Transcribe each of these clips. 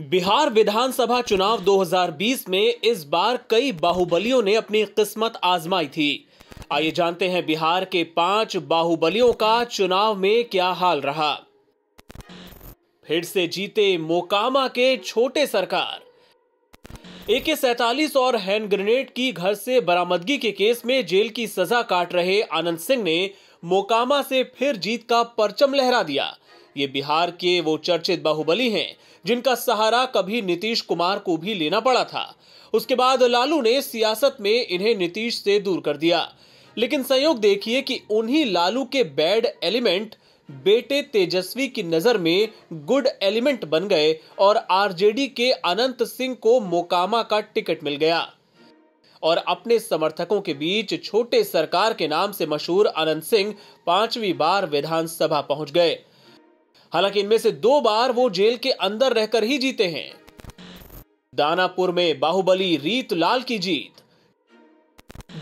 बिहार विधानसभा चुनाव 2020 में इस बार कई बाहुबलियों ने अपनी किस्मत आजमाई थी आइए जानते हैं बिहार के पांच बाहुबलियों का चुनाव में क्या हाल रहा फिर से जीते मोकामा के छोटे सरकार एके सैतालीस और हैंड ग्रेनेड की घर से बरामदगी के केस में जेल की सजा काट रहे आनंद सिंह ने मोकामा से फिर जीत का परचम लहरा दिया ये बिहार के वो चर्चित बाहुबली हैं जिनका सहारा कभी नीतीश कुमार को भी लेना पड़ा था उसके बाद लालू ने सियासत में इन्हें नीतीश से दूर कर दिया लेकिन संयोग देखिए कि उन्हीं लालू के बैड एलिमेंट बेटे तेजस्वी की नजर में गुड एलिमेंट बन गए और आरजेडी के अनंत सिंह को मोकामा का टिकट मिल गया और अपने समर्थकों के बीच छोटे सरकार के नाम से मशहूर अनंत सिंह पांचवी बार विधानसभा पहुंच गए हालांकि इनमें से दो बार वो जेल के अंदर रहकर ही जीते हैं दानापुर में बाहुबली रीतलाल की जीत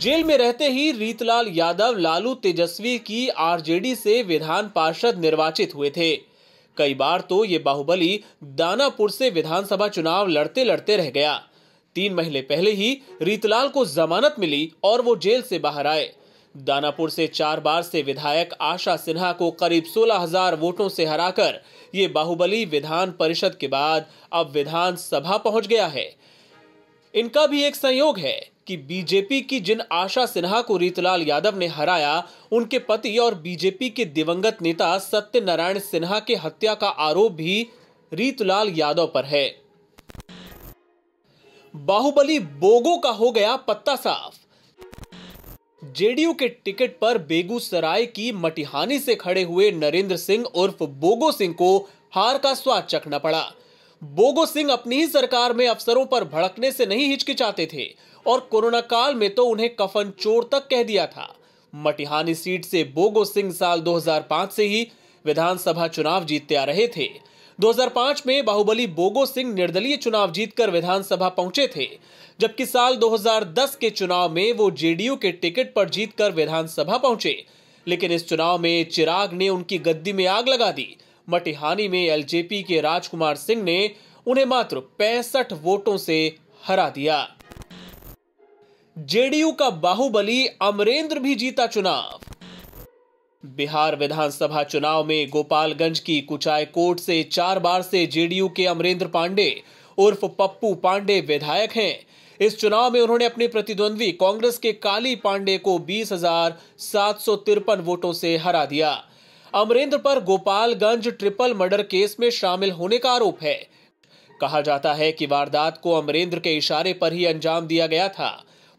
जेल में रहते ही रीतलाल यादव लालू तेजस्वी की आरजेडी से विधान पार्षद निर्वाचित हुए थे कई बार तो ये बाहुबली दानापुर से विधानसभा चुनाव लड़ते लड़ते रह गया तीन महीने पहले ही रीतलाल को जमानत मिली और वो जेल से बाहर आए दानापुर से चार बार से विधायक आशा सिन्हा को करीब 16,000 वोटों से हराकर ये बाहुबली विधान परिषद के बाद अब विधानसभा पहुंच गया है इनका भी एक संयोग है कि बीजेपी की जिन आशा सिन्हा को रीतलाल यादव ने हराया उनके पति और बीजेपी के दिवंगत नेता सत्यनारायण सिन्हा के हत्या का आरोप भी रीतलाल यादव पर है बाहुबली बोगो का हो गया पत्ता साफ जेडीयू के टिकट पर बेगूसराय की मटिहानी से खड़े हुए नरेंद्र सिंह उर्फ बोगो सिंह को हार का स्वाद चखना पड़ा बोगो सिंह अपनी ही सरकार में अफसरों पर भड़कने से नहीं हिचकिचाते थे और कोरोना काल में तो उन्हें कफन चोर तक कह दिया था मटिहानी सीट से बोगो सिंह साल 2005 से ही विधानसभा चुनाव जीतते आ रहे थे 2005 में बाहुबली बोगो सिंह निर्दलीय चुनाव जीतकर विधानसभा पहुंचे थे जबकि साल 2010 के चुनाव में वो जेडीयू के टिकट पर जीतकर विधानसभा पहुंचे लेकिन इस चुनाव में चिराग ने उनकी गद्दी में आग लगा दी मटिहानी में एलजेपी के राजकुमार सिंह ने उन्हें मात्र पैंसठ वोटों से हरा दिया जेडीयू का बाहुबली अमरेंद्र भी जीता चुनाव बिहार विधानसभा चुनाव में गोपालगंज की कुचाय कोर्ट से चार बार से जेडीयू के अमरेंद्र पांडे उर्फ पप्पू पांडे विधायक हैं इस चुनाव में उन्होंने अपने प्रतिद्वंद्वी कांग्रेस के काली पांडे को बीस हजार सात सौ तिरपन वोटों से हरा दिया अमरेंद्र पर गोपालगंज ट्रिपल मर्डर केस में शामिल होने का आरोप है कहा जाता है कि वारदात को अमरेंद्र के इशारे पर ही अंजाम दिया गया था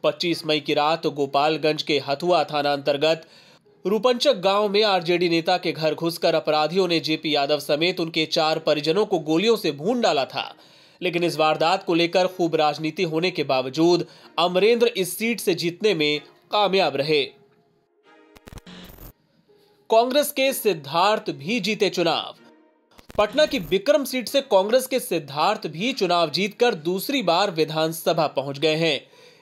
25 मई की रात गोपालगंज के हथुआ थाना अंतर्गत रूपंचक गांव में आरजेडी नेता के घर घुसकर अपराधियों ने जेपी यादव समेत उनके चार परिजनों को गोलियों से भून डाला था लेकिन इस वारदात को लेकर खूब राजनीति होने के बावजूद अमरेंद्र इस सीट से जीतने में कामयाब रहे कांग्रेस के सिद्धार्थ भी जीते चुनाव पटना की बिक्रम सीट से कांग्रेस के सिद्धार्थ भी चुनाव जीतकर दूसरी बार विधानसभा पहुंच गए हैं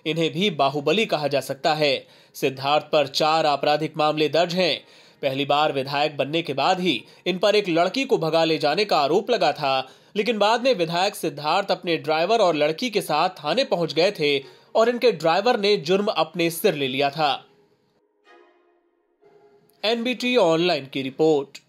इन्हें भी बाहुबली कहा जा सकता है सिद्धार्थ पर चार आपराधिक मामले दर्ज हैं पहली बार विधायक बनने के बाद ही इन पर एक लड़की को भगा ले जाने का आरोप लगा था लेकिन बाद में विधायक सिद्धार्थ अपने ड्राइवर और लड़की के साथ थाने पहुंच गए थे और इनके ड्राइवर ने जुर्म अपने सिर ले लिया था एनबीटी ऑनलाइन की रिपोर्ट